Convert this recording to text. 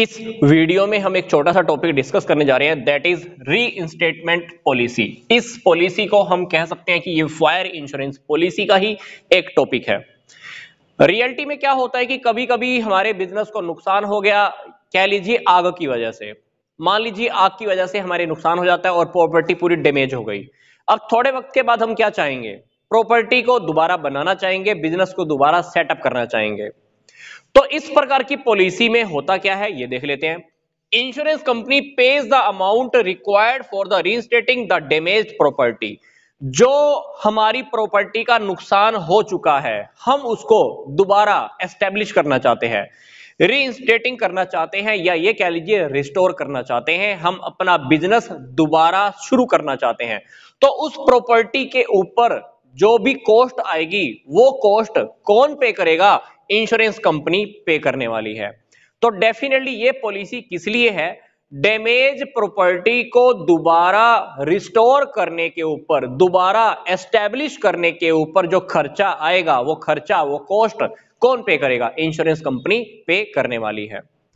इस वीडियो में हम एक छोटा सा टॉपिक डिस्कस करने जा रहे हैं दैट इज री इंस्टेटमेंट पॉलिसी इस पॉलिसी को हम कह सकते हैं कि ये फायर इंश्योरेंस पॉलिसी का ही एक टॉपिक है रियलिटी में क्या होता है कि कभी कभी हमारे बिजनेस को नुकसान हो गया कह लीजिए आग की वजह से मान लीजिए आग की वजह से हमारे नुकसान हो जाता है और प्रॉपर्टी पूरी डैमेज हो गई अब थोड़े वक्त के बाद हम क्या चाहेंगे प्रॉपर्टी को दोबारा बनाना चाहेंगे बिजनेस को दोबारा सेटअप करना चाहेंगे तो इस प्रकार की पॉलिसी में होता क्या है ये देख लेते हैं insurance company pays the amount required for the restating the damage property जो हमारी प्रॉपर्टी का नुकसान हो चुका है हम उसको दोबारा एस्टेब्लिश करना चाहते हैं रीइंस्टेटिंग करना चाहते हैं या ये कह लीजिए रिस्टोर करना चाहते हैं हम अपना बिजनेस दोबारा शुरू करना चाहते हैं तो उस प्रॉपर्टी के ऊपर जो भी कॉस्ट आएगी वो कॉस्ट कौन पे करेगा इंश्योरेंस कंपनी पे करने वाली है तो डेफिनेटली ये पॉलिसी किस लिए है डैमेज प्रॉपर्टी को दोबारा रिस्टोर करने के ऊपर दोबारा एस्टेब्लिश करने के ऊपर जो खर्चा आएगा वो खर्चा वो कॉस्ट कौन पे करेगा इंश्योरेंस कंपनी पे करने वाली है